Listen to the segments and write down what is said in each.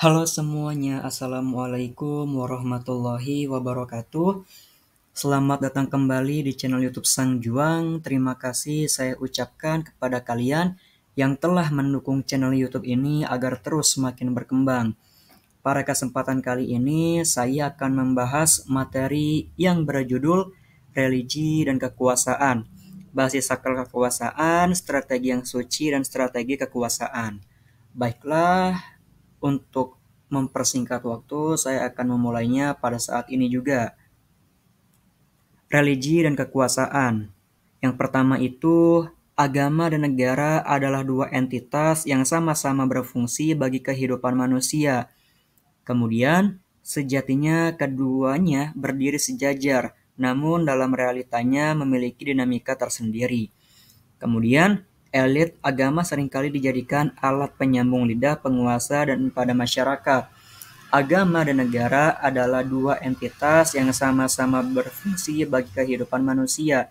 Halo semuanya, Assalamualaikum warahmatullahi wabarakatuh Selamat datang kembali di channel youtube Sang Juang Terima kasih saya ucapkan kepada kalian yang telah mendukung channel youtube ini agar terus semakin berkembang Pada kesempatan kali ini saya akan membahas materi yang berjudul Religi dan Kekuasaan Basis Sakral kekuasaan, strategi yang suci, dan strategi kekuasaan Baiklah, untuk mempersingkat waktu, saya akan memulainya pada saat ini juga. Religi dan kekuasaan. Yang pertama itu agama dan negara adalah dua entitas yang sama-sama berfungsi bagi kehidupan manusia. Kemudian, sejatinya keduanya berdiri sejajar, namun dalam realitanya memiliki dinamika tersendiri. Kemudian, elit agama seringkali dijadikan alat penyambung lidah penguasa dan pada masyarakat. Agama dan negara adalah dua entitas yang sama-sama berfungsi bagi kehidupan manusia.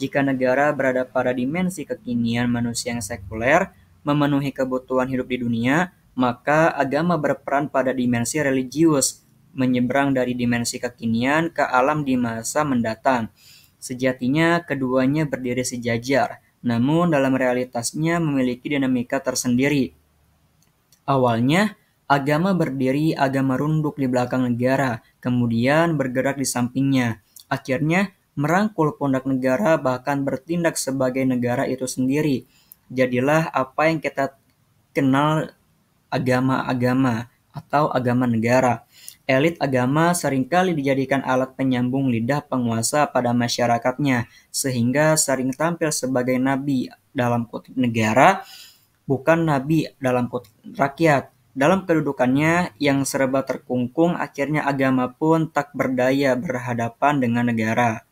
Jika negara berada pada dimensi kekinian manusia yang sekuler, memenuhi kebutuhan hidup di dunia, maka agama berperan pada dimensi religius, menyeberang dari dimensi kekinian ke alam di masa mendatang. Sejatinya keduanya berdiri sejajar namun dalam realitasnya memiliki dinamika tersendiri. Awalnya, agama berdiri agama runduk di belakang negara, kemudian bergerak di sampingnya. Akhirnya, merangkul pondak negara bahkan bertindak sebagai negara itu sendiri. Jadilah apa yang kita kenal agama-agama atau agama negara. Elit agama seringkali dijadikan alat penyambung lidah penguasa pada masyarakatnya, sehingga sering tampil sebagai nabi dalam kutip negara, bukan nabi dalam kutip rakyat. Dalam kedudukannya yang serba terkungkung, akhirnya agama pun tak berdaya berhadapan dengan negara.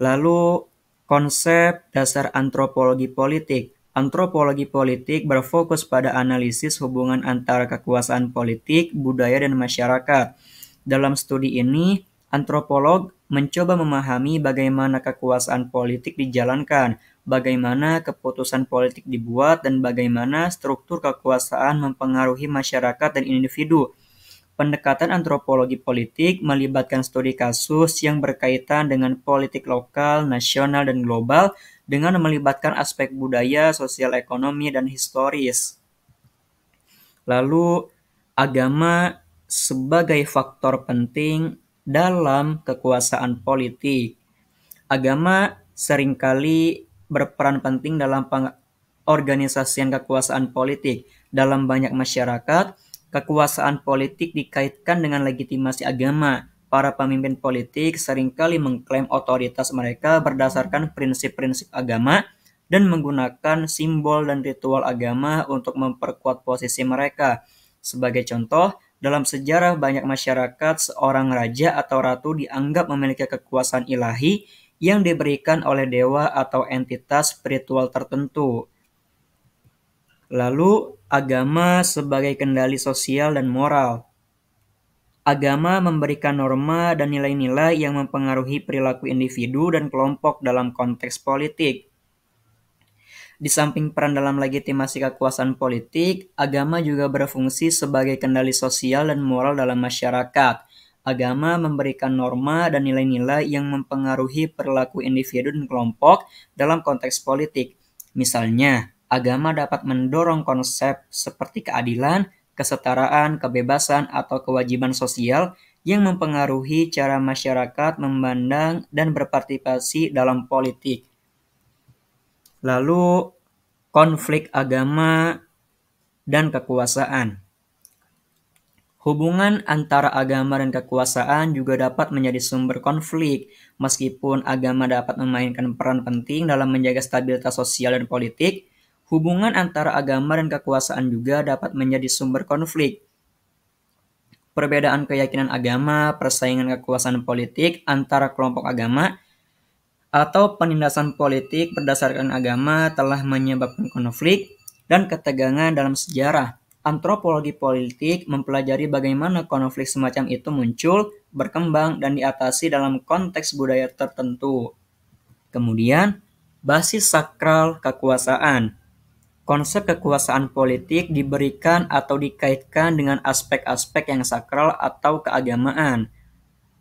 Lalu, konsep dasar antropologi politik Antropologi politik berfokus pada analisis hubungan antara kekuasaan politik, budaya, dan masyarakat. Dalam studi ini, antropolog mencoba memahami bagaimana kekuasaan politik dijalankan, bagaimana keputusan politik dibuat, dan bagaimana struktur kekuasaan mempengaruhi masyarakat dan individu. Pendekatan antropologi politik melibatkan studi kasus yang berkaitan dengan politik lokal, nasional, dan global, dengan melibatkan aspek budaya, sosial ekonomi, dan historis. Lalu, agama sebagai faktor penting dalam kekuasaan politik. Agama seringkali berperan penting dalam yang kekuasaan politik. Dalam banyak masyarakat, kekuasaan politik dikaitkan dengan legitimasi agama para pemimpin politik seringkali mengklaim otoritas mereka berdasarkan prinsip-prinsip agama dan menggunakan simbol dan ritual agama untuk memperkuat posisi mereka. Sebagai contoh, dalam sejarah banyak masyarakat seorang raja atau ratu dianggap memiliki kekuasaan ilahi yang diberikan oleh dewa atau entitas spiritual tertentu. Lalu, agama sebagai kendali sosial dan moral. Agama memberikan norma dan nilai-nilai yang mempengaruhi perilaku individu dan kelompok dalam konteks politik. Di samping peran dalam legitimasi kekuasaan politik, agama juga berfungsi sebagai kendali sosial dan moral dalam masyarakat. Agama memberikan norma dan nilai-nilai yang mempengaruhi perilaku individu dan kelompok dalam konteks politik. Misalnya, agama dapat mendorong konsep seperti keadilan, kesetaraan, kebebasan, atau kewajiban sosial yang mempengaruhi cara masyarakat memandang dan berpartisipasi dalam politik. Lalu, konflik agama dan kekuasaan. Hubungan antara agama dan kekuasaan juga dapat menjadi sumber konflik, meskipun agama dapat memainkan peran penting dalam menjaga stabilitas sosial dan politik, hubungan antara agama dan kekuasaan juga dapat menjadi sumber konflik. Perbedaan keyakinan agama, persaingan kekuasaan politik antara kelompok agama, atau penindasan politik berdasarkan agama telah menyebabkan konflik dan ketegangan dalam sejarah. Antropologi politik mempelajari bagaimana konflik semacam itu muncul, berkembang, dan diatasi dalam konteks budaya tertentu. Kemudian, basis sakral kekuasaan. Konsep kekuasaan politik diberikan atau dikaitkan dengan aspek-aspek yang sakral atau keagamaan.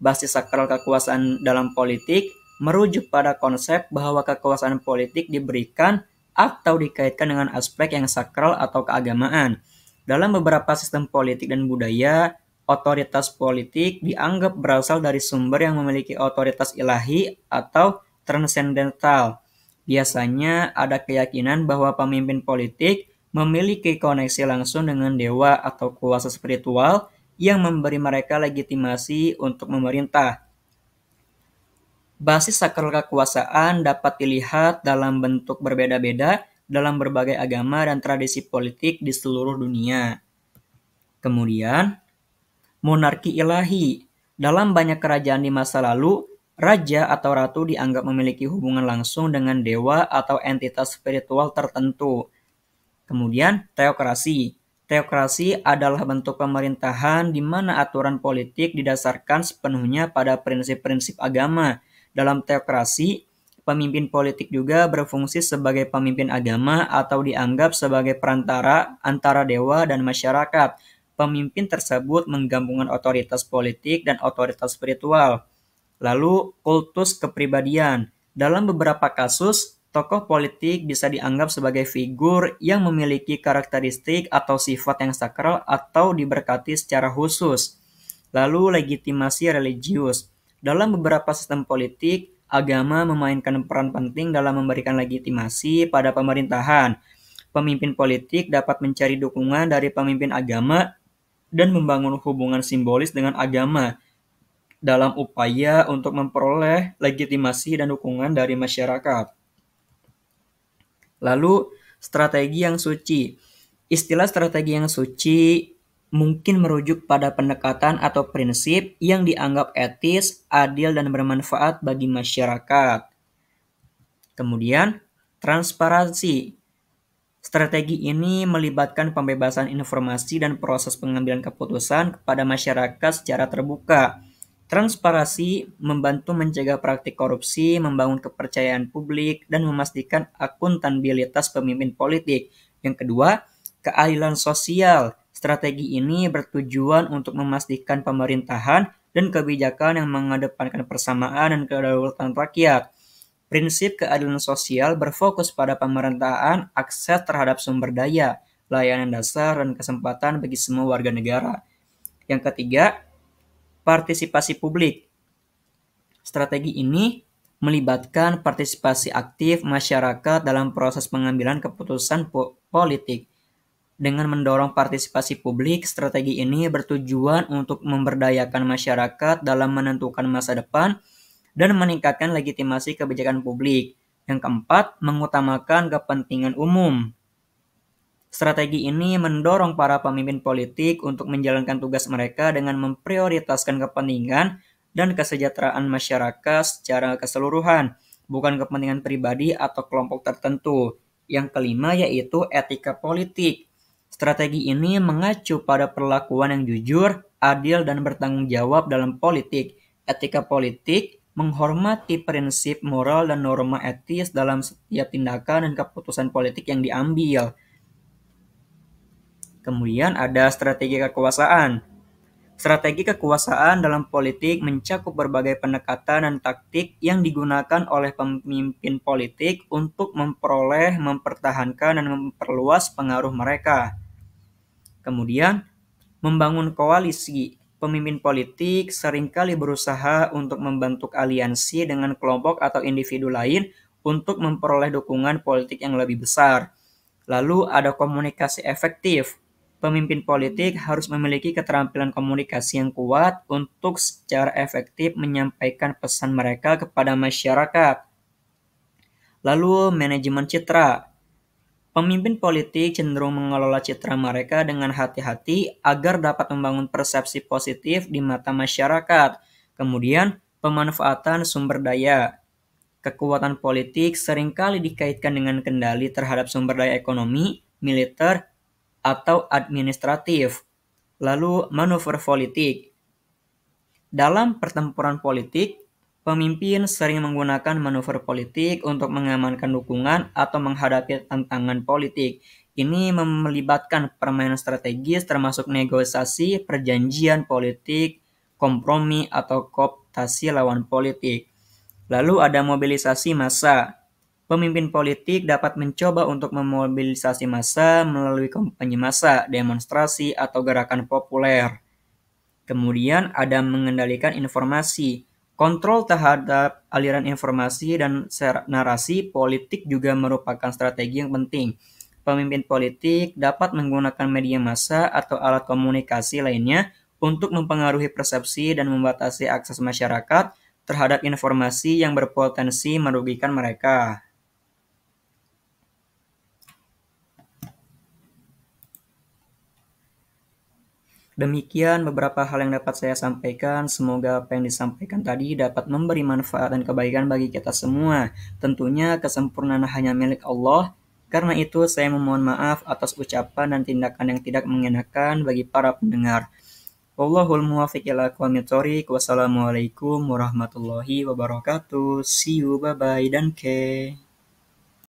Basis sakral kekuasaan dalam politik merujuk pada konsep bahwa kekuasaan politik diberikan atau dikaitkan dengan aspek yang sakral atau keagamaan. Dalam beberapa sistem politik dan budaya, otoritas politik dianggap berasal dari sumber yang memiliki otoritas ilahi atau transcendental Biasanya ada keyakinan bahwa pemimpin politik memiliki koneksi langsung dengan dewa atau kuasa spiritual yang memberi mereka legitimasi untuk memerintah. Basis sakral kekuasaan dapat dilihat dalam bentuk berbeda-beda dalam berbagai agama dan tradisi politik di seluruh dunia. Kemudian, monarki ilahi. Dalam banyak kerajaan di masa lalu, Raja atau ratu dianggap memiliki hubungan langsung dengan dewa atau entitas spiritual tertentu. Kemudian, teokrasi. Teokrasi adalah bentuk pemerintahan di mana aturan politik didasarkan sepenuhnya pada prinsip-prinsip agama. Dalam teokrasi, pemimpin politik juga berfungsi sebagai pemimpin agama atau dianggap sebagai perantara antara dewa dan masyarakat. Pemimpin tersebut menggabungkan otoritas politik dan otoritas spiritual. Lalu, kultus kepribadian. Dalam beberapa kasus, tokoh politik bisa dianggap sebagai figur yang memiliki karakteristik atau sifat yang sakral atau diberkati secara khusus. Lalu, legitimasi religius. Dalam beberapa sistem politik, agama memainkan peran penting dalam memberikan legitimasi pada pemerintahan. Pemimpin politik dapat mencari dukungan dari pemimpin agama dan membangun hubungan simbolis dengan agama dalam upaya untuk memperoleh legitimasi dan dukungan dari masyarakat. Lalu, strategi yang suci. Istilah strategi yang suci mungkin merujuk pada pendekatan atau prinsip yang dianggap etis, adil, dan bermanfaat bagi masyarakat. Kemudian, transparansi. Strategi ini melibatkan pembebasan informasi dan proses pengambilan keputusan kepada masyarakat secara terbuka Transparansi membantu mencegah praktik korupsi, membangun kepercayaan publik, dan memastikan akuntabilitas pemimpin politik. Yang kedua, keadilan sosial. Strategi ini bertujuan untuk memastikan pemerintahan dan kebijakan yang mengedepankan persamaan dan kedaulatan rakyat. Prinsip keadilan sosial berfokus pada pemerintahan, akses terhadap sumber daya, layanan dasar, dan kesempatan bagi semua warga negara. Yang ketiga, partisipasi publik. Strategi ini melibatkan partisipasi aktif masyarakat dalam proses pengambilan keputusan po politik. Dengan mendorong partisipasi publik, strategi ini bertujuan untuk memberdayakan masyarakat dalam menentukan masa depan dan meningkatkan legitimasi kebijakan publik. Yang keempat, mengutamakan kepentingan umum. Strategi ini mendorong para pemimpin politik untuk menjalankan tugas mereka dengan memprioritaskan kepentingan dan kesejahteraan masyarakat secara keseluruhan, bukan kepentingan pribadi atau kelompok tertentu. Yang kelima yaitu etika politik. Strategi ini mengacu pada perlakuan yang jujur, adil, dan bertanggung jawab dalam politik. Etika politik menghormati prinsip moral dan norma etis dalam setiap tindakan dan keputusan politik yang diambil. Kemudian ada strategi kekuasaan. Strategi kekuasaan dalam politik mencakup berbagai pendekatan dan taktik yang digunakan oleh pemimpin politik untuk memperoleh, mempertahankan, dan memperluas pengaruh mereka. Kemudian, membangun koalisi. Pemimpin politik seringkali berusaha untuk membentuk aliansi dengan kelompok atau individu lain untuk memperoleh dukungan politik yang lebih besar. Lalu ada komunikasi efektif pemimpin politik harus memiliki keterampilan komunikasi yang kuat untuk secara efektif menyampaikan pesan mereka kepada masyarakat. Lalu, manajemen citra. Pemimpin politik cenderung mengelola citra mereka dengan hati-hati agar dapat membangun persepsi positif di mata masyarakat. Kemudian, pemanfaatan sumber daya. Kekuatan politik seringkali dikaitkan dengan kendali terhadap sumber daya ekonomi, militer, atau administratif, lalu manuver politik. Dalam pertempuran politik, pemimpin sering menggunakan manuver politik untuk mengamankan dukungan atau menghadapi tantangan politik. Ini melibatkan permainan strategis termasuk negosiasi, perjanjian politik, kompromi atau kooptasi lawan politik. Lalu ada mobilisasi massa. Pemimpin politik dapat mencoba untuk memobilisasi massa melalui kampanye massa, demonstrasi, atau gerakan populer. Kemudian ada mengendalikan informasi. Kontrol terhadap aliran informasi dan narasi politik juga merupakan strategi yang penting. Pemimpin politik dapat menggunakan media massa atau alat komunikasi lainnya untuk mempengaruhi persepsi dan membatasi akses masyarakat terhadap informasi yang berpotensi merugikan mereka. Demikian beberapa hal yang dapat saya sampaikan. Semoga apa yang disampaikan tadi dapat memberi manfaat dan kebaikan bagi kita semua. Tentunya kesempurnaan hanya milik Allah. Karena itu saya memohon maaf atas ucapan dan tindakan yang tidak mengenakan bagi para pendengar. Wallahul muwaffiq ila Wassalamualaikum warahmatullahi wabarakatuh. See you, bye-bye, dan ke.